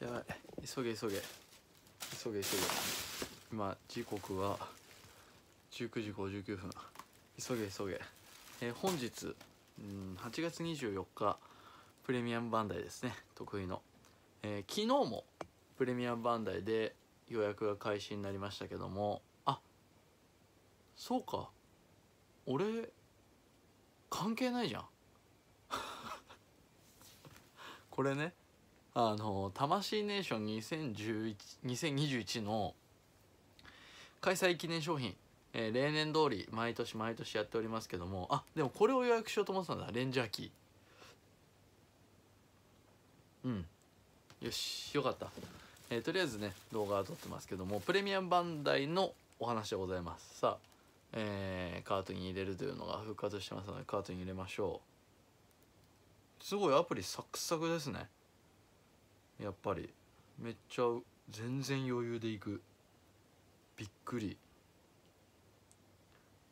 やばい急げ急げ急げ急げ今時刻は19時59分急げ急げ、えー、本日うん8月24日プレミアムバンダイですね得意の、えー、昨日もプレミアムバンダイで予約が開始になりましたけどもあそうか俺関係ないじゃん これねあの魂ネーション2011 2021の開催記念商品、えー、例年通り毎年毎年やっておりますけどもあでもこれを予約しようと思ってたんだレンジャーキーうんよしよかった、えー、とりあえずね動画は撮ってますけどもプレミアムバンダイのお話でございますさあえー、カートに入れるというのが復活してますのでカートに入れましょうすごいアプリサクサクですねやっぱりめっちゃ全然余裕でいくびっくり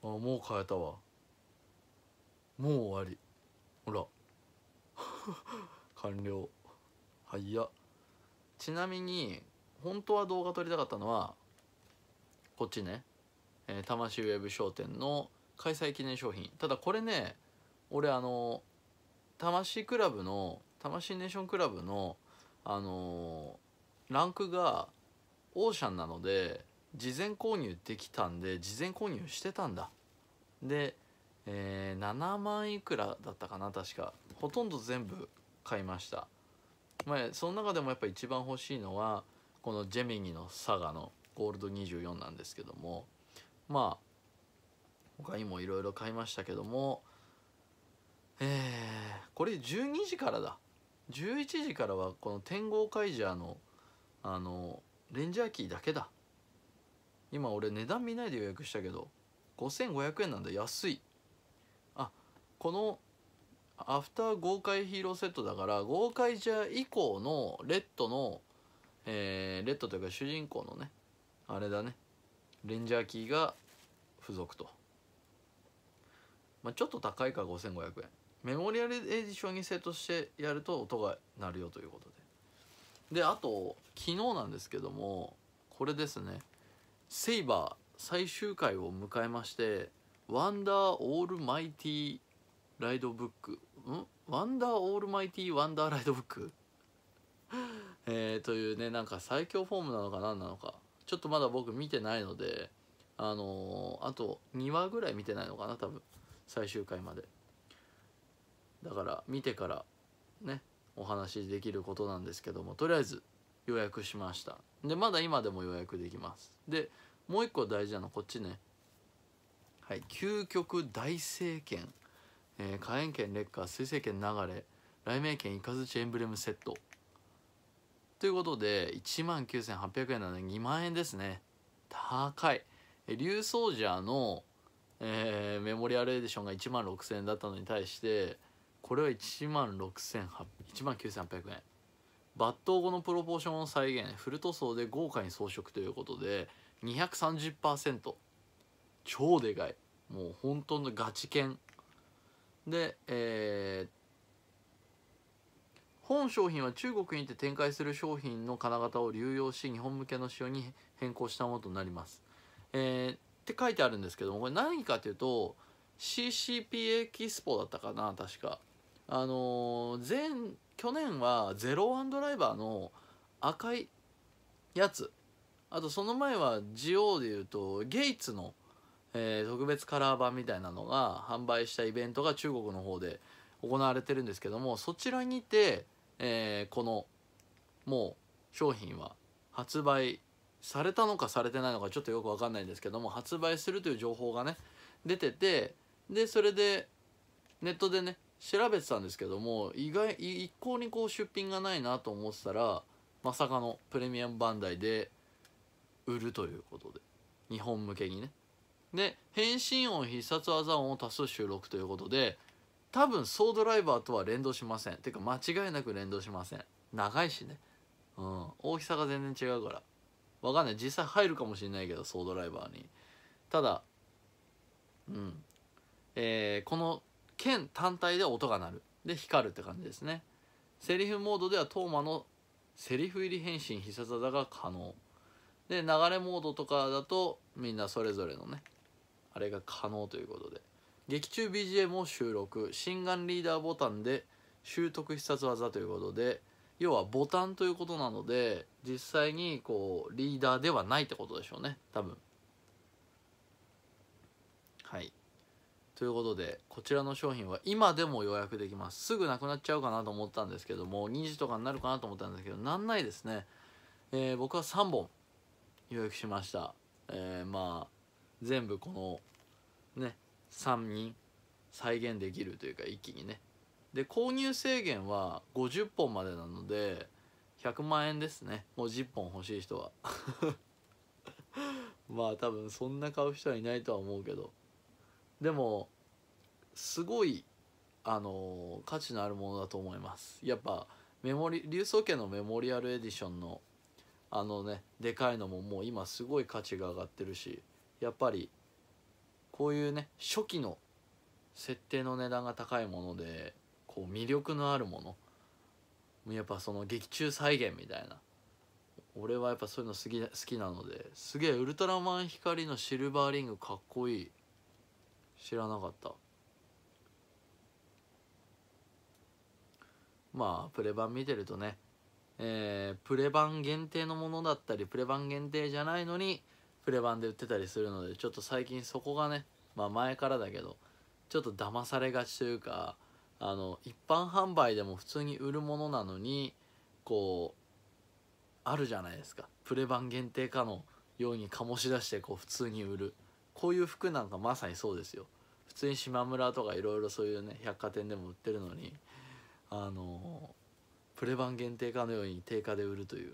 あもう変えたわもう終わりほら 完了はいやちなみに本当は動画撮りたかったのはこっちね、えー、魂ウェブ商店の開催記念商品ただこれね俺あの魂クラブの魂ネーションクラブのあのー、ランクがオーシャンなので事前購入できたんで事前購入してたんだで、えー、7万いくらだったかな確かほとんど全部買いましたまあその中でもやっぱ一番欲しいのはこのジェミニのサガのゴールド24なんですけどもまあ他にもいろいろ買いましたけどもえー、これ12時からだ11時からはこの天豪カイジャーのあのレンジャーキーだけだ今俺値段見ないで予約したけど5500円なんだ安いあこのアフター豪快ヒーローセットだから豪快ジャー以降のレッドのえー、レッドというか主人公のねあれだねレンジャーキーが付属と、まあ、ちょっと高いか5500円メモリアルエディションにセッしてやると音が鳴るよということでであと昨日なんですけどもこれですね「セイバー」最終回を迎えまして「ワンダーオールマイティライドブック」ん「ワンダーオールマイティワンダーライドブック」えー、というねなんか最強フォームなのか何なのかちょっとまだ僕見てないのであのー、あと2話ぐらい見てないのかな多分最終回までだから見てからねお話しできることなんですけどもとりあえず予約しましたでまだ今でも予約できますでもう一個大事なのこっちねはい究極大聖剣、えー、火炎剣劣化水星剣流れ雷鳴剣イカズチエンブレムセットということで1万9800円なので2万円ですね高い竜ソージャーの、えー、メモリアルエディションが1万6000円だったのに対してこれは1万9800円抜刀後のプロポーションを再現フル塗装で豪華に装飾ということで230%超でかいもう本当のガチ犬でえー、本商品は中国にて展開する商品の金型を流用し日本向けの仕様に変更したものとなります、えー、って書いてあるんですけどもこれ何かというと CCP エキスポだったかな確かあの前去年は01ドライバーの赤いやつあとその前はジオーでいうとゲイツの、えー、特別カラー版みたいなのが販売したイベントが中国の方で行われてるんですけどもそちらにて、えー、このもう商品は発売されたのかされてないのかちょっとよく分かんないんですけども発売するという情報がね出ててでそれでネットでね調べてたんですけども意外一向にこう出品がないなと思ってたらまさかのプレミアムバンダイで売るということで日本向けにねで変身音必殺技音を多数収録ということで多分ソードライバーとは連動しませんてか間違いなく連動しません長いしねうん大きさが全然違うからわかんない実際入るかもしれないけどソードライバーにただうんえー、この剣単体で音が鳴るで光るって感じですねセリフモードではトーマのセリフ入り変身必殺技が可能で流れモードとかだとみんなそれぞれのねあれが可能ということで劇中 BGM を収録心眼リーダーボタンで習得必殺技ということで要はボタンということなので実際にこうリーダーではないってことでしょうね多分はいということでこちらの商品は今でも予約できますすぐなくなっちゃうかなと思ったんですけども2時とかになるかなと思ったんですけどなんないですね、えー、僕は3本予約しました、えー、まあ全部このね3人再現できるというか一気にねで購入制限は50本までなので100万円ですねもう10本欲しい人は まあ多分そんな買う人はいないとは思うけどでもすごいあの価値のあるものだと思いますやっぱメモリ流宗家のメモリアルエディションのあのねでかいのももう今すごい価値が上がってるしやっぱりこういうね初期の設定の値段が高いものでこう魅力のあるものやっぱその劇中再現みたいな俺はやっぱそういうの好き好きなのですげえウルトラマン光のシルバーリングかっこいい知らなかったまあプレ版見てるとね、えー、プレ版限定のものだったりプレ版限定じゃないのにプレ版で売ってたりするのでちょっと最近そこがねまあ前からだけどちょっと騙されがちというかあの一般販売でも普通に売るものなのにこうあるじゃないですかプレ版限定かのように醸し出してこう普通に売る。こういう服なんかまさにそうですよ普通に島村とかいろいろそういうね百貨店でも売ってるのにあのプレ版限定化のように定価で売るという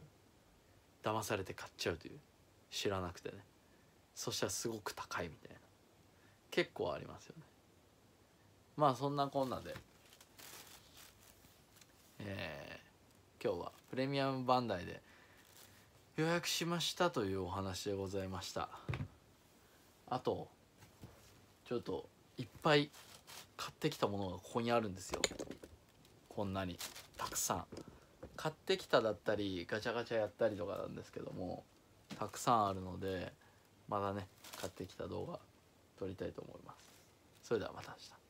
騙されて買っちゃうという知らなくてねそしたらすごく高いみたいな結構ありますよねまあそんなこんなでえー、今日はプレミアムバンダイで予約しましたというお話でございました。あとちょっといっぱい買ってきたものがここにあるんですよこんなにたくさん買ってきただったりガチャガチャやったりとかなんですけどもたくさんあるのでまだね買ってきた動画撮りたいと思いますそれではまた明日